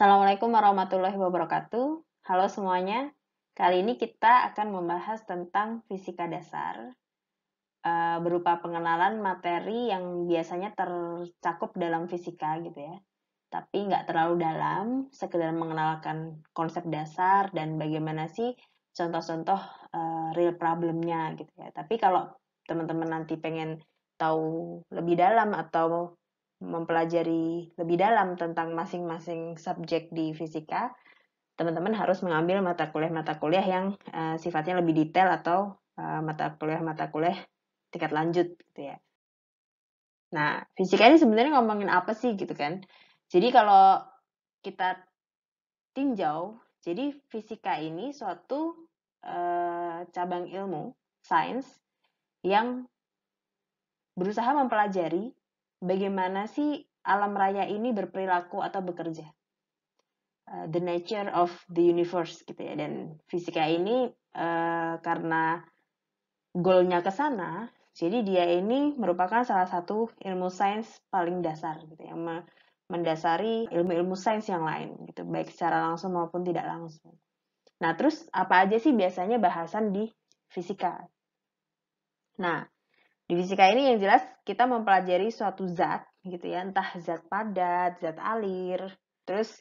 Assalamualaikum warahmatullahi wabarakatuh. Halo semuanya. Kali ini kita akan membahas tentang fisika dasar eh, berupa pengenalan materi yang biasanya tercakup dalam fisika gitu ya. Tapi nggak terlalu dalam, sekedar mengenalkan konsep dasar dan bagaimana sih contoh-contoh eh, real problemnya gitu ya. Tapi kalau teman-teman nanti pengen tahu lebih dalam atau mempelajari lebih dalam tentang masing-masing subjek di fisika, teman-teman harus mengambil mata kuliah-mata kuliah yang uh, sifatnya lebih detail atau uh, mata kuliah-mata kuliah tingkat lanjut gitu ya. Nah, fisika ini sebenarnya ngomongin apa sih gitu kan? Jadi kalau kita tinjau, jadi fisika ini suatu uh, cabang ilmu sains yang berusaha mempelajari bagaimana sih alam raya ini berperilaku atau bekerja. Uh, the nature of the universe gitu ya. Dan fisika ini uh, karena goalnya ke sana, jadi dia ini merupakan salah satu ilmu sains paling dasar gitu ya. mendasari ilmu-ilmu sains yang lain gitu, baik secara langsung maupun tidak langsung. Nah, terus apa aja sih biasanya bahasan di fisika? Nah, di fisika ini yang jelas kita mempelajari suatu zat gitu ya, entah zat padat, zat alir, terus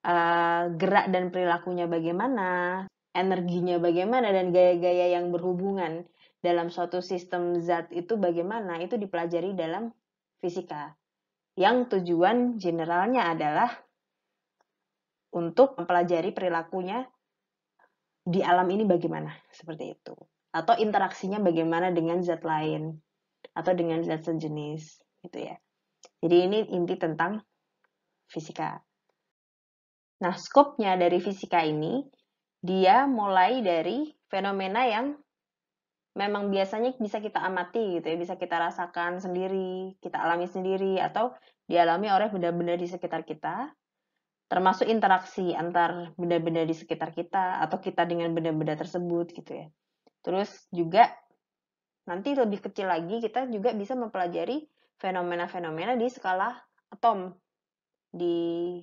uh, gerak dan perilakunya bagaimana, energinya bagaimana dan gaya-gaya yang berhubungan dalam suatu sistem zat itu bagaimana itu dipelajari dalam fisika. Yang tujuan generalnya adalah untuk mempelajari perilakunya di alam ini bagaimana, seperti itu atau interaksinya bagaimana dengan zat lain atau dengan zat sejenis gitu ya. Jadi ini inti tentang fisika. Nah, skopnya dari fisika ini dia mulai dari fenomena yang memang biasanya bisa kita amati gitu ya, bisa kita rasakan sendiri, kita alami sendiri atau dialami oleh benda-benda di sekitar kita, termasuk interaksi antar benda-benda di sekitar kita atau kita dengan benda-benda tersebut gitu ya. Terus juga nanti lebih kecil lagi kita juga bisa mempelajari fenomena-fenomena di skala atom di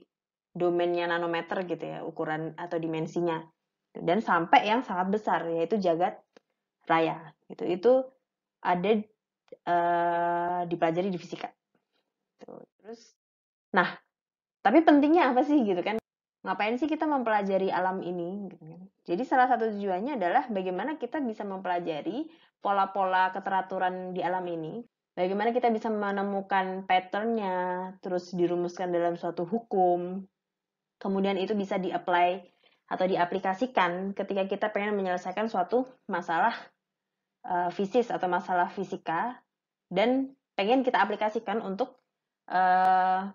domainnya nanometer gitu ya, ukuran atau dimensinya. Dan sampai yang sangat besar yaitu jagat raya. Itu itu ada uh, dipelajari di fisika. Terus nah, tapi pentingnya apa sih gitu kan? ngapain sih kita mempelajari alam ini? Gitu kan. Jadi salah satu tujuannya adalah bagaimana kita bisa mempelajari pola-pola keteraturan di alam ini, bagaimana kita bisa menemukan patternnya, terus dirumuskan dalam suatu hukum, kemudian itu bisa di-apply atau diaplikasikan ketika kita pengen menyelesaikan suatu masalah uh, fisis atau masalah fisika dan pengen kita aplikasikan untuk uh,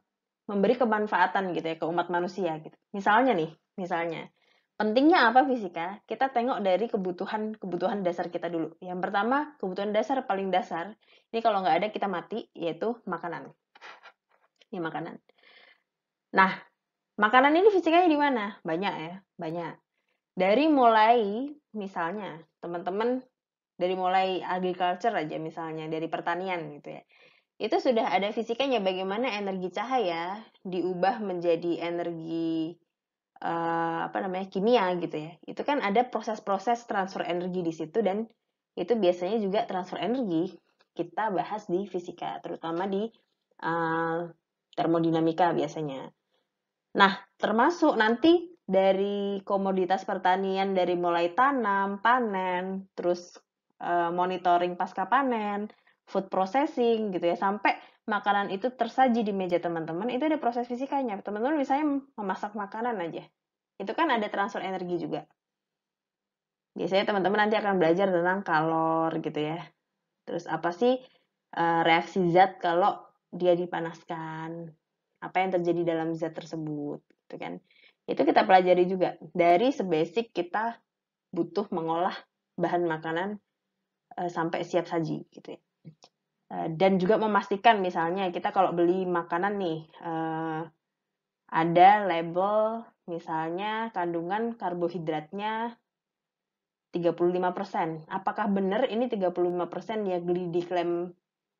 memberi kemanfaatan gitu ya ke umat manusia gitu. Misalnya nih, misalnya pentingnya apa fisika? Kita tengok dari kebutuhan kebutuhan dasar kita dulu. Yang pertama kebutuhan dasar paling dasar ini kalau nggak ada kita mati yaitu makanan. Ini makanan. Nah makanan ini fisikanya di mana? Banyak ya, banyak. Dari mulai misalnya teman-teman dari mulai agriculture aja misalnya dari pertanian gitu ya itu sudah ada fisikanya bagaimana energi cahaya diubah menjadi energi uh, apa namanya kimia gitu ya itu kan ada proses-proses transfer energi di situ dan itu biasanya juga transfer energi kita bahas di fisika terutama di uh, termodinamika biasanya nah termasuk nanti dari komoditas pertanian dari mulai tanam panen terus uh, monitoring pasca panen food processing gitu ya sampai makanan itu tersaji di meja teman-teman itu ada proses fisikanya teman-teman misalnya memasak makanan aja itu kan ada transfer energi juga biasanya teman-teman nanti akan belajar tentang kalor gitu ya terus apa sih eh, reaksi zat kalau dia dipanaskan apa yang terjadi dalam zat tersebut gitu kan itu kita pelajari juga dari sebasic kita butuh mengolah bahan makanan eh, sampai siap saji gitu ya Eh, dan juga memastikan misalnya kita kalau beli makanan nih eh, ada label misalnya kandungan karbohidratnya 35%. Apakah benar ini 35% yang diklaim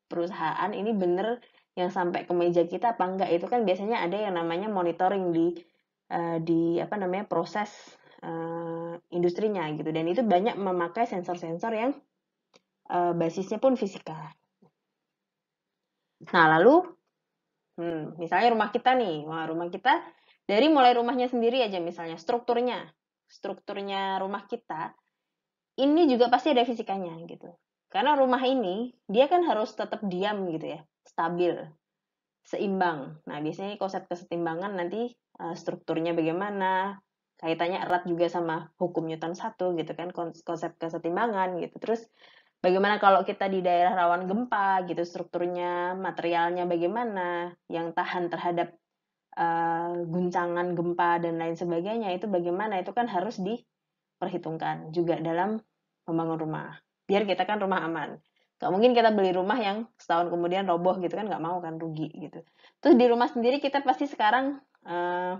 perusahaan ini benar yang sampai ke meja kita apa enggak? Itu kan biasanya ada yang namanya monitoring di eh, di apa namanya proses industrinya gitu dan itu banyak memakai sensor-sensor yang uh, basisnya pun fisika. Nah, lalu hmm, misalnya rumah kita nih, wah rumah kita dari mulai rumahnya sendiri aja misalnya strukturnya, strukturnya rumah kita ini juga pasti ada fisikanya gitu. Karena rumah ini dia kan harus tetap diam gitu ya, stabil, seimbang. Nah, biasanya konsep kesetimbangan nanti eh, strukturnya bagaimana, kaitannya erat juga sama hukum Newton satu gitu kan konsep kesetimbangan gitu. Terus Bagaimana kalau kita di daerah rawan gempa gitu strukturnya, materialnya bagaimana, yang tahan terhadap uh, guncangan gempa dan lain sebagainya itu bagaimana itu kan harus diperhitungkan juga dalam membangun rumah. Biar kita kan rumah aman. nggak mungkin kita beli rumah yang setahun kemudian roboh gitu kan nggak mau kan rugi gitu. Terus di rumah sendiri kita pasti sekarang uh,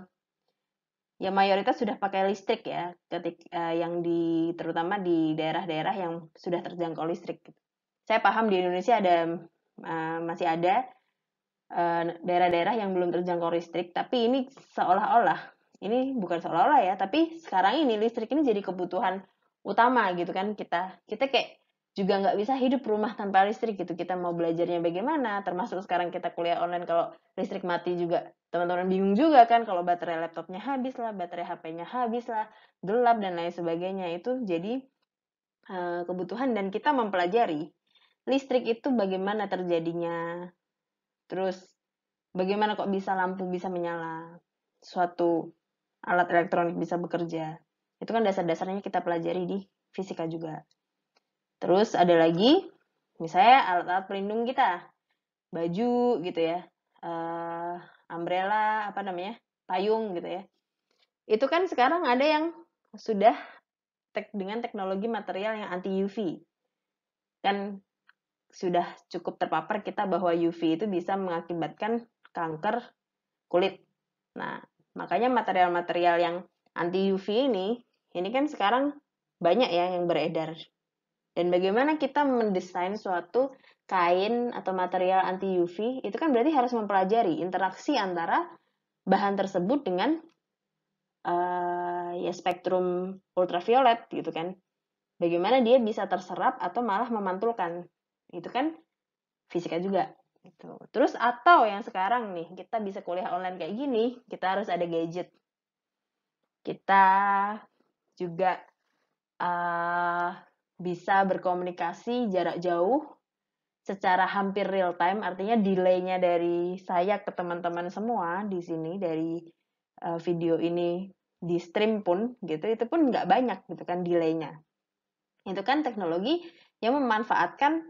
ya mayoritas sudah pakai listrik ya ketik uh, yang di terutama di daerah-daerah yang sudah terjangkau listrik gitu. saya paham di Indonesia ada uh, masih ada eh, daerah-daerah yang belum terjangkau listrik tapi ini seolah-olah ini bukan seolah-olah ya tapi sekarang ini listrik ini jadi kebutuhan utama gitu kan kita kita kayak juga nggak bisa hidup rumah tanpa listrik gitu. Kita mau belajarnya bagaimana, termasuk sekarang kita kuliah online kalau listrik mati juga teman-teman bingung juga kan kalau baterai laptopnya habis lah, baterai HP-nya habis lah, gelap dan lain sebagainya itu jadi uh, kebutuhan dan kita mempelajari listrik itu bagaimana terjadinya, terus bagaimana kok bisa lampu bisa menyala, suatu alat elektronik bisa bekerja. Itu kan dasar-dasarnya kita pelajari di fisika juga. Terus ada lagi, misalnya alat-alat pelindung kita, baju gitu ya, uh, umbrella, apa namanya, payung gitu ya. Itu kan sekarang ada yang sudah tek dengan teknologi material yang anti UV. Kan sudah cukup terpapar kita bahwa UV itu bisa mengakibatkan kanker kulit. Nah, makanya material-material yang anti UV ini, ini kan sekarang banyak ya yang beredar dan bagaimana kita mendesain suatu kain atau material anti UV itu kan berarti harus mempelajari interaksi antara bahan tersebut dengan uh, ya spektrum ultraviolet gitu kan bagaimana dia bisa terserap atau malah memantulkan itu kan fisika juga gitu terus atau yang sekarang nih kita bisa kuliah online kayak gini kita harus ada gadget kita juga uh, bisa berkomunikasi jarak jauh secara hampir real time, artinya delay-nya dari saya ke teman-teman semua di sini dari eh, video ini di stream pun gitu, itu pun nggak banyak gitu kan delay-nya. Itu kan teknologi yang memanfaatkan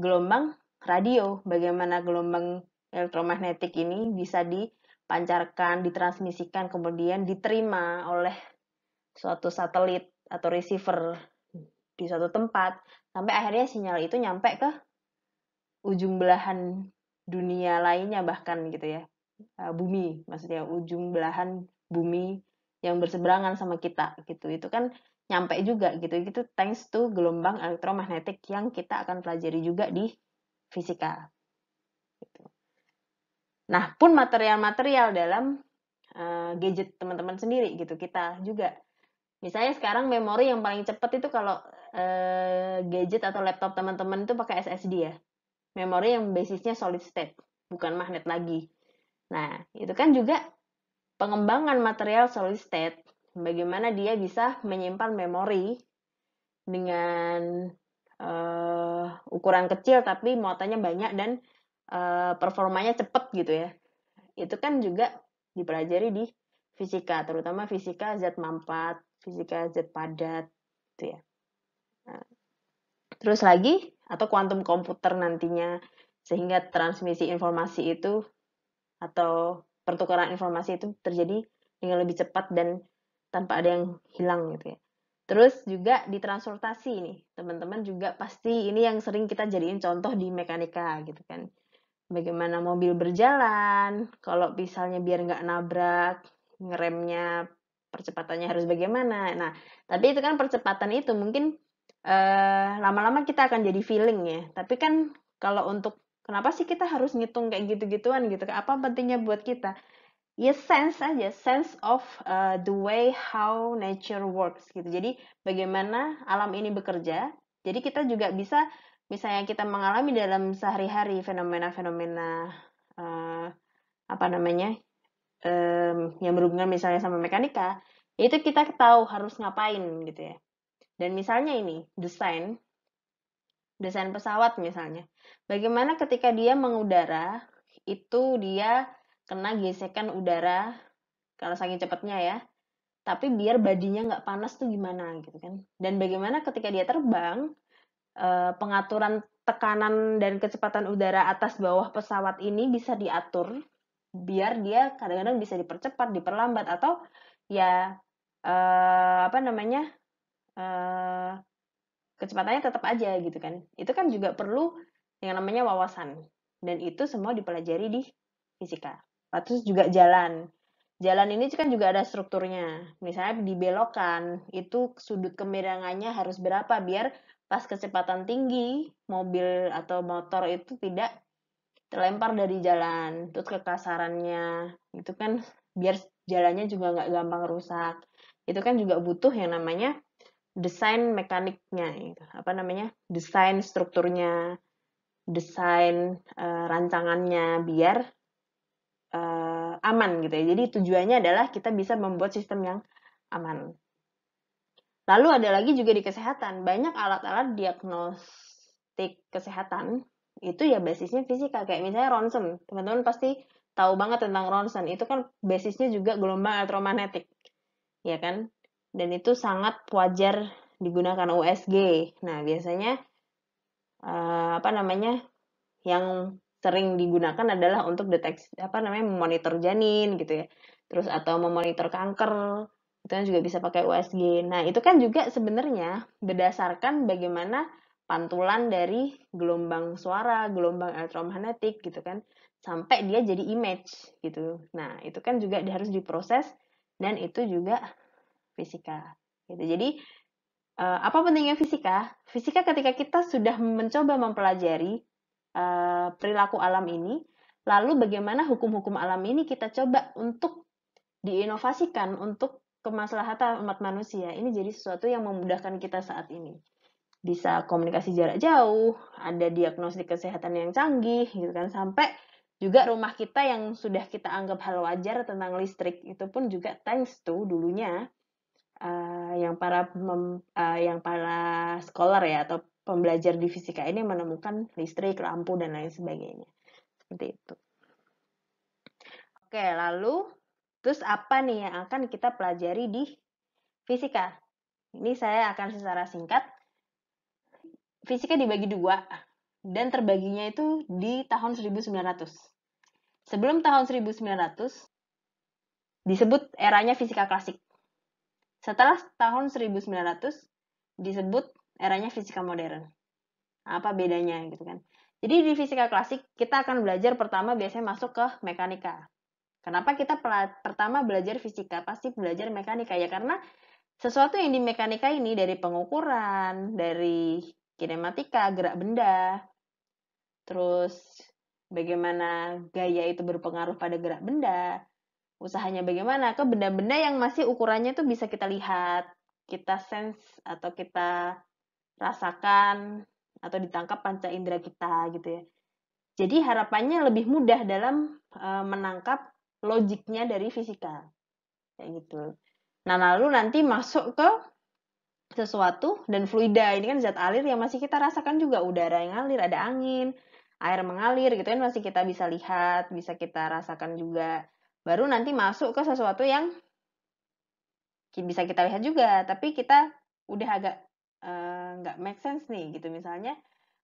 gelombang radio, bagaimana gelombang elektromagnetik ini bisa dipancarkan, ditransmisikan, kemudian diterima oleh suatu satelit atau receiver di suatu tempat sampai akhirnya sinyal itu nyampe ke ujung belahan dunia lainnya bahkan gitu ya eh, bumi maksudnya ujung belahan bumi yang berseberangan sama kita gitu itu kan nyampe juga gitu itu thanks to gelombang elektromagnetik yang kita akan pelajari juga di fisika gitu. nah pun material-material dalam uh, gadget teman-teman sendiri gitu kita juga misalnya sekarang memori yang paling cepat itu kalau Eh, gadget atau laptop teman-teman itu pakai SSD ya. Memori yang basisnya solid state, bukan magnet lagi. Nah, itu kan juga pengembangan material solid state. Bagaimana dia bisa menyimpan memori dengan uh, ukuran kecil tapi muatannya banyak dan uh, performanya cepat gitu ya. Itu kan juga dipelajari di fisika, terutama fisika zat mampat, fisika zat padat, gitu ya terus lagi atau kuantum komputer nantinya sehingga transmisi informasi itu atau pertukaran informasi itu terjadi dengan lebih cepat dan tanpa ada yang hilang gitu ya. Terus juga di transportasi ini teman-teman juga pasti ini yang sering kita jadiin contoh di mekanika gitu kan. Bagaimana mobil berjalan, kalau misalnya biar nggak nabrak, ngeremnya percepatannya harus bagaimana. Nah, tapi itu kan percepatan itu mungkin Eh, lama-lama kita akan jadi feeling ya. Tapi kan kalau untuk kenapa sih kita harus ngitung kayak gitu-gituan gitu? Apa pentingnya buat kita? Ya sense aja, sense of uh, the way how nature works gitu. Jadi bagaimana alam ini bekerja. Jadi kita juga bisa misalnya kita mengalami dalam sehari-hari fenomena-fenomena uh, apa namanya um, yang berhubungan misalnya sama mekanika, itu kita tahu harus ngapain gitu ya. Dan misalnya ini, desain. Desain pesawat misalnya. Bagaimana ketika dia mengudara, itu dia kena gesekan udara, kalau saking cepatnya ya, tapi biar badinya nggak panas tuh gimana gitu kan. Dan bagaimana ketika dia terbang, eh, pengaturan tekanan dan kecepatan udara atas bawah pesawat ini bisa diatur biar dia kadang-kadang bisa dipercepat, diperlambat atau ya eh, apa namanya uh, kecepatannya tetap aja gitu kan. Itu kan juga perlu yang namanya wawasan. Dan itu semua dipelajari di fisika. Nah, terus juga jalan. Jalan ini kan juga ada strukturnya. Misalnya di belokan, itu sudut kemiringannya harus berapa biar pas kecepatan tinggi mobil atau motor itu tidak terlempar dari jalan. Terus kekasarannya, itu kan biar jalannya juga nggak gampang rusak. Itu kan juga butuh yang namanya desain mekaniknya itu apa namanya desain strukturnya desain uh, rancangannya biar uh, aman gitu ya jadi tujuannya adalah kita bisa membuat sistem yang aman lalu ada lagi juga di kesehatan banyak alat-alat diagnostik kesehatan itu ya basisnya fisika kayak misalnya ronsen teman-teman pasti tahu banget tentang ronsen itu kan basisnya juga gelombang elektromagnetik ya kan dan itu sangat wajar digunakan USG. Nah, biasanya uh, apa namanya? yang sering digunakan adalah untuk deteksi apa namanya memonitor janin gitu ya. Terus atau memonitor kanker itu kan juga bisa pakai USG. Nah, itu kan juga sebenarnya berdasarkan bagaimana pantulan dari gelombang suara, gelombang elektromagnetik gitu kan sampai dia jadi image gitu. Nah, itu kan juga harus diproses dan itu juga fisika. Gitu. Jadi uh, apa pentingnya fisika? Fisika ketika kita sudah mencoba mempelajari uh, perilaku alam ini, lalu bagaimana hukum-hukum alam ini kita coba untuk diinovasikan untuk kemaslahatan umat manusia. Ini jadi sesuatu yang memudahkan kita saat ini. Bisa komunikasi jarak jauh, ada diagnostik kesehatan yang canggih gitu kan sampai juga rumah kita yang sudah kita anggap hal wajar tentang listrik itu pun juga thanks to dulunya Eh, yang para mem, uh, yang para scholar ya atau pembelajar di fisika ini menemukan listrik, lampu dan lain sebagainya. Seperti itu. Oke, lalu terus apa nih yang akan kita pelajari di fisika? Ini saya akan secara singkat. Fisika dibagi dua dan terbaginya itu di tahun 1900. Sebelum tahun 1900 disebut eranya fisika klasik setelah tahun 1900 disebut eranya fisika modern. Apa bedanya gitu kan. Jadi di fisika klasik kita akan belajar pertama biasanya masuk ke mekanika. Kenapa kita pertama belajar fisika pasti belajar mekanika ya karena sesuatu yang di mekanika ini dari pengukuran, dari kinematika, gerak benda, terus bagaimana gaya itu berpengaruh pada gerak benda, usahanya bagaimana ke benda-benda yang masih ukurannya tuh bisa kita lihat kita sense atau kita rasakan atau ditangkap panca indera kita gitu ya jadi harapannya lebih mudah dalam e, menangkap logiknya dari fisika kayak gitu nah lalu nanti masuk ke sesuatu dan fluida ini kan zat alir yang masih kita rasakan juga udara yang alir ada angin air mengalir gitu kan masih kita bisa lihat bisa kita rasakan juga baru nanti masuk ke sesuatu yang bisa kita lihat juga tapi kita udah agak eh, nggak uh, make sense nih gitu misalnya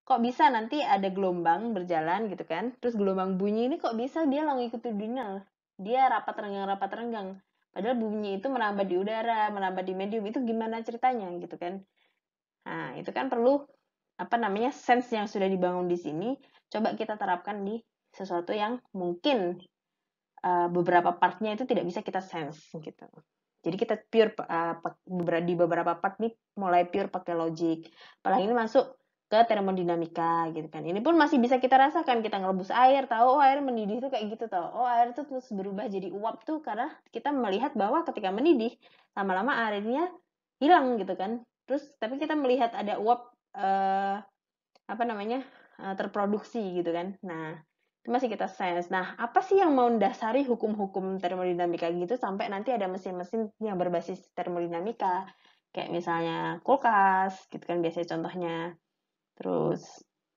kok bisa nanti ada gelombang berjalan gitu kan terus gelombang bunyi ini kok bisa dia longitudinal dia rapat renggang rapat renggang padahal bunyi itu merambat di udara merambat di medium itu gimana ceritanya gitu kan nah itu kan perlu apa namanya sense yang sudah dibangun di sini coba kita terapkan di sesuatu yang mungkin Eh, beberapa partnya itu tidak bisa kita sense gitu. Jadi kita pure uh, di beberapa part nih mulai pure pakai logic. Apalagi ini masuk ke termodinamika gitu kan. Ini pun masih bisa kita rasakan kita ngelebus air, tahu oh air mendidih tuh kayak gitu tahu. Oh air tuh terus berubah jadi uap tuh karena kita melihat bahwa ketika mendidih lama-lama airnya hilang gitu kan. Terus tapi kita melihat ada uap uh, apa namanya? terproduksi gitu kan. Nah, masih kita sense. Nah, apa sih yang mau mendasari hukum-hukum termodinamika gitu sampai nanti ada mesin-mesin yang berbasis termodinamika? Kayak misalnya kulkas, gitu kan biasanya contohnya. Terus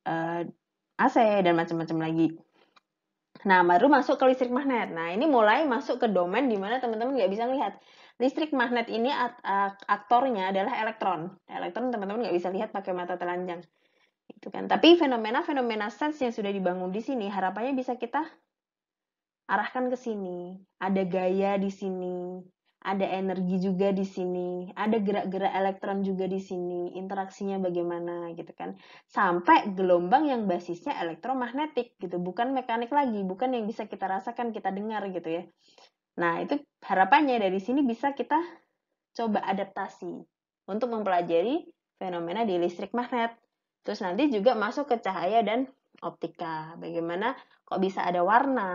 uh, eh, AC dan macam-macam lagi. Nah, baru masuk ke listrik magnet. Nah, ini mulai masuk ke domain di mana teman-teman nggak bisa lihat. Listrik magnet ini aktornya adalah elektron. Elektron teman-teman nggak bisa lihat pakai mata telanjang. Gitu kan. Tapi fenomena-fenomena sains yang sudah dibangun di sini harapannya bisa kita arahkan ke sini. Ada gaya di sini, ada energi juga di sini, ada gerak-gerak elektron juga di sini, interaksinya bagaimana gitu kan. Sampai gelombang yang basisnya elektromagnetik gitu, bukan mekanik lagi, bukan yang bisa kita rasakan, kita dengar gitu ya. Nah, itu harapannya dari sini bisa kita coba adaptasi untuk mempelajari fenomena di listrik magnet. Terus nanti juga masuk ke cahaya dan optika. Bagaimana kok bisa ada warna?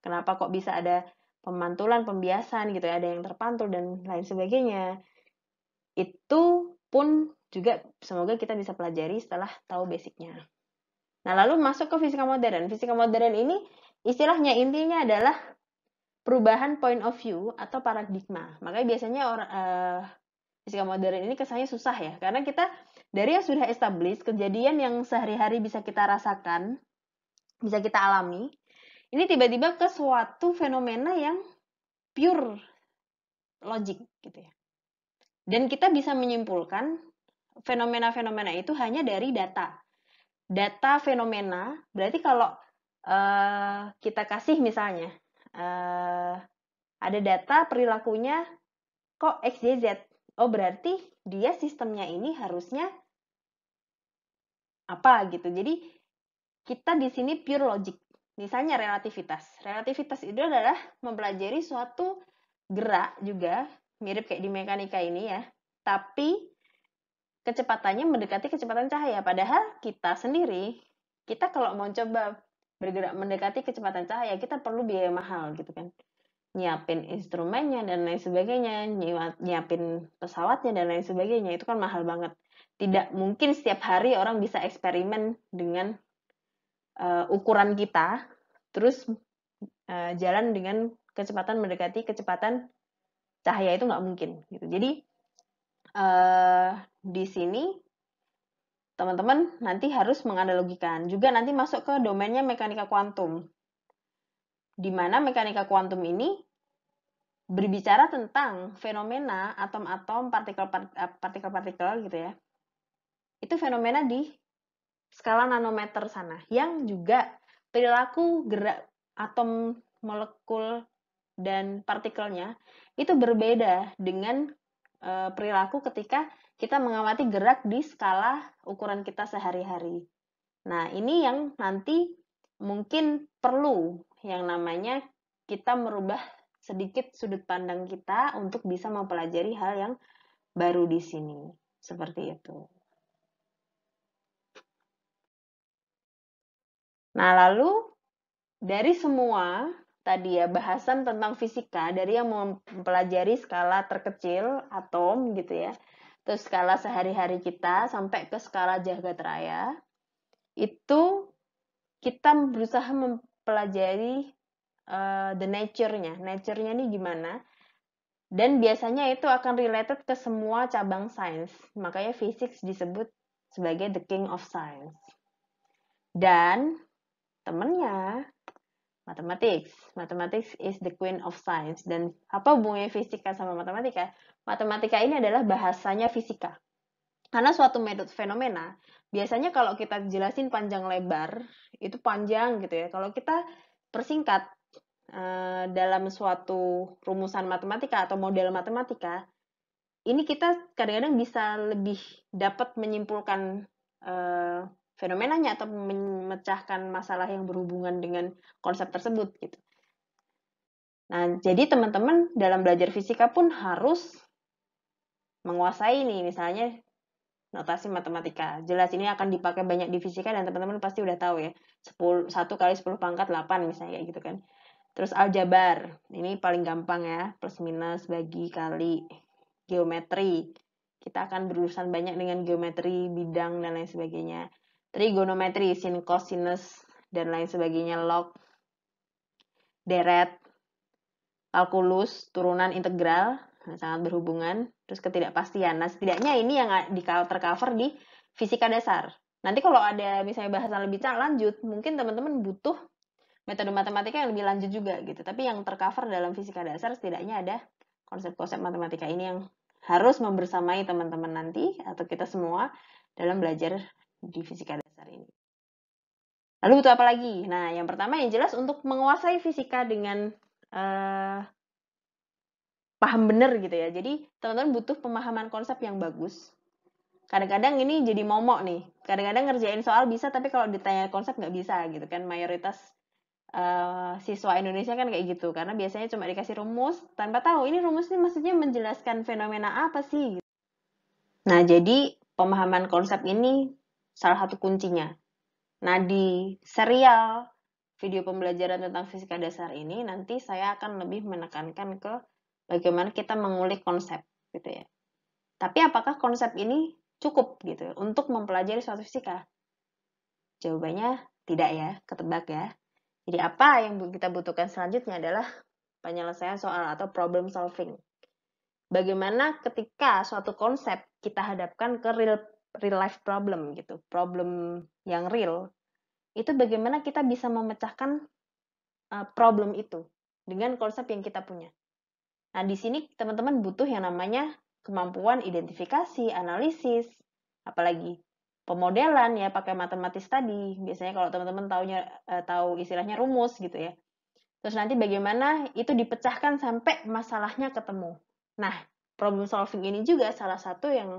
Kenapa kok bisa ada pemantulan, pembiasan gitu ya, ada yang terpantul dan lain sebagainya. Itu pun juga semoga kita bisa pelajari setelah tahu basicnya. Nah, lalu masuk ke fisika modern. Fisika modern ini istilahnya intinya adalah perubahan point of view atau paradigma. Makanya biasanya orang uh, fisika modern ini kesannya susah ya, karena kita dari yang sudah established, kejadian yang sehari-hari bisa kita rasakan, bisa kita alami, ini tiba-tiba ke suatu fenomena yang pure logic gitu ya. Dan kita bisa menyimpulkan fenomena-fenomena itu hanya dari data. Data fenomena, berarti kalau uh, kita kasih misalnya, uh, ada data perilakunya kok XYZ oh berarti dia sistemnya ini harusnya apa gitu. Jadi kita di sini pure logic. Misalnya relativitas. Relativitas itu adalah mempelajari suatu gerak juga mirip kayak di mekanika ini ya. Tapi kecepatannya mendekati kecepatan cahaya. Padahal kita sendiri, kita kalau mau coba bergerak mendekati kecepatan cahaya, kita perlu biaya mahal gitu kan nyiapin instrumennya dan lain sebagainya, nyiapin pesawatnya dan lain sebagainya itu kan mahal banget. Tidak mungkin setiap hari orang bisa eksperimen dengan uh, ukuran kita, terus uh, jalan dengan kecepatan mendekati kecepatan cahaya itu nggak mungkin. Gitu. Jadi uh, di sini teman-teman nanti harus menganalogikan juga nanti masuk ke domainnya mekanika kuantum di mana mekanika kuantum ini berbicara tentang fenomena atom-atom, eh, partikel-partikel gitu ya. Itu fenomena di skala nanometer sana yang juga perilaku gerak atom, molekul dan partikelnya itu berbeda dengan e, perilaku ketika kita mengamati gerak di skala ukuran kita sehari-hari. Nah, ini yang nanti mungkin perlu yang namanya kita merubah sedikit sudut pandang kita untuk bisa mempelajari hal yang baru di sini. Seperti itu. Nah, lalu dari semua tadi ya bahasan tentang fisika dari yang mempelajari skala terkecil atom gitu ya terus skala sehari-hari kita sampai ke skala jagat raya itu kita berusaha pelajari uh, eh, the nature-nya. Nature-nya ini gimana? Dan biasanya itu akan related ke semua cabang sains. Makanya physics disebut sebagai the king of science. Dan temennya mathematics. Mathematics is the queen of science. Dan apa hubungannya fisika sama matematika? Matematika ini adalah bahasanya fisika. Karena suatu metode fenomena, biasanya kalau kita jelasin panjang lebar, itu panjang gitu ya. Kalau kita persingkat uh, dalam suatu rumusan matematika atau model matematika, ini kita kadang-kadang bisa lebih dapat menyimpulkan uh, fenomenanya atau memecahkan masalah yang berhubungan dengan konsep tersebut gitu. Nah, jadi teman-teman dalam belajar fisika pun harus menguasai ini, misalnya notasi matematika. Jelas ini akan dipakai banyak di fisika dan teman-teman pasti udah tahu ya. 10, 1 kali 10 pangkat 8 misalnya kayak gitu kan. Terus aljabar, ini paling gampang ya, plus minus bagi kali geometri. Kita akan berurusan banyak dengan geometri, bidang, dan lain sebagainya. Trigonometri, sin, cosinus, dan lain sebagainya, log, deret, kalkulus, turunan integral, sangat berhubungan terus ketidakpastian nah setidaknya ini yang di tercover di fisika dasar nanti kalau ada misalnya bahasan lebih lanjut mungkin teman-teman butuh metode matematika yang lebih lanjut juga gitu tapi yang tercover dalam fisika dasar setidaknya ada konsep-konsep matematika ini yang harus membersamai teman-teman nanti atau kita semua dalam belajar di fisika dasar ini. Lalu butuh apa lagi? Nah, yang pertama yang jelas untuk menguasai fisika dengan uh, paham bener gitu ya. Jadi teman-teman butuh pemahaman konsep yang bagus. Kadang-kadang ini jadi momok nih. Kadang-kadang ngerjain soal bisa, tapi kalau ditanya konsep nggak bisa gitu kan. Mayoritas uh, siswa Indonesia kan kayak gitu. Karena biasanya cuma dikasih rumus tanpa tahu ini rumusnya maksudnya menjelaskan fenomena apa sih. Gitu. Nah, jadi pemahaman konsep ini salah satu kuncinya. Nah, di serial video pembelajaran tentang fisika dasar ini, nanti saya akan lebih menekankan ke bagaimana kita mengulik konsep gitu ya. Tapi apakah konsep ini cukup gitu ya, untuk mempelajari suatu fisika? Jawabannya tidak ya, ketebak ya. Jadi apa yang kita butuhkan selanjutnya adalah penyelesaian soal atau problem solving. Bagaimana ketika suatu konsep kita hadapkan ke real real life problem gitu, problem yang real, itu bagaimana kita bisa memecahkan eh, problem itu dengan konsep yang kita punya. Nah, di sini teman-teman butuh yang namanya kemampuan identifikasi, analisis, apalagi pemodelan ya pakai matematis tadi. Biasanya kalau teman-teman tahunya eh, tahu istilahnya rumus gitu ya. Terus nanti bagaimana itu dipecahkan sampai masalahnya ketemu. Nah, problem solving ini juga salah satu yang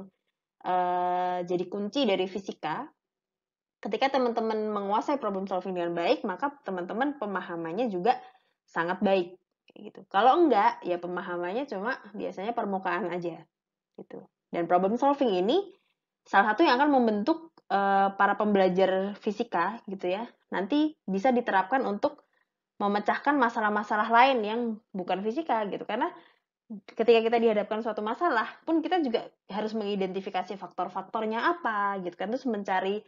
eh, jadi kunci dari fisika. Ketika teman-teman menguasai problem solving dengan baik, maka teman-teman pemahamannya juga sangat baik gitu. Kalau enggak, ya pemahamannya cuma biasanya permukaan aja gitu. Dan problem solving ini salah satu yang akan membentuk uh, para pembelajar fisika gitu ya. Nanti bisa diterapkan untuk memecahkan masalah-masalah lain yang bukan fisika gitu. Karena ketika kita dihadapkan suatu masalah pun kita juga harus mengidentifikasi faktor-faktornya apa gitu kan terus mencari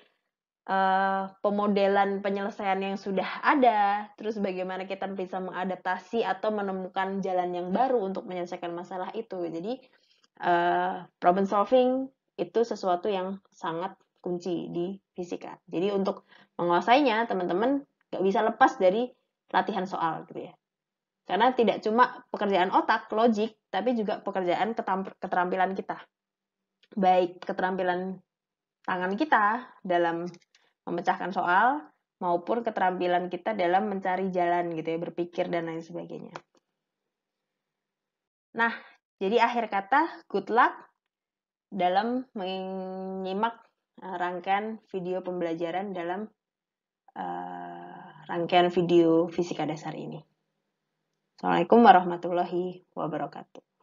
uh, pemodelan penyelesaian yang sudah ada, terus bagaimana kita bisa mengadaptasi atau menemukan jalan yang baru untuk menyelesaikan masalah itu. Jadi uh, problem solving itu sesuatu yang sangat kunci di fisika. Jadi untuk menguasainya teman-teman nggak bisa lepas dari latihan soal gitu ya. Karena tidak cuma pekerjaan otak, logik, tapi juga pekerjaan keterampilan kita. Baik keterampilan tangan kita dalam memecahkan soal maupun keterampilan kita dalam mencari jalan gitu ya, berpikir dan lain sebagainya. Nah, jadi akhir kata good luck dalam menyimak eh, rangkaian video pembelajaran dalam uh, rangkaian video fisika dasar ini. Assalamualaikum warahmatullahi wabarakatuh.